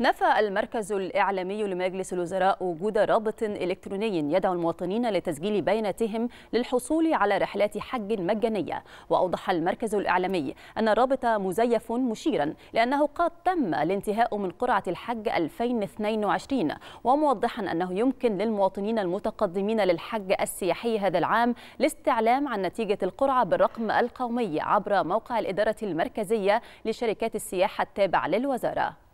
نفى المركز الإعلامي لمجلس الوزراء وجود رابط إلكتروني يدعو المواطنين لتسجيل بياناتهم للحصول على رحلات حج مجانية وأوضح المركز الإعلامي أن الرابط مزيف مشيرا لأنه قد تم الانتهاء من قرعة الحج 2022 وموضحا أنه يمكن للمواطنين المتقدمين للحج السياحي هذا العام الاستعلام عن نتيجة القرعة بالرقم القومي عبر موقع الإدارة المركزية لشركات السياحة التابعة للوزارة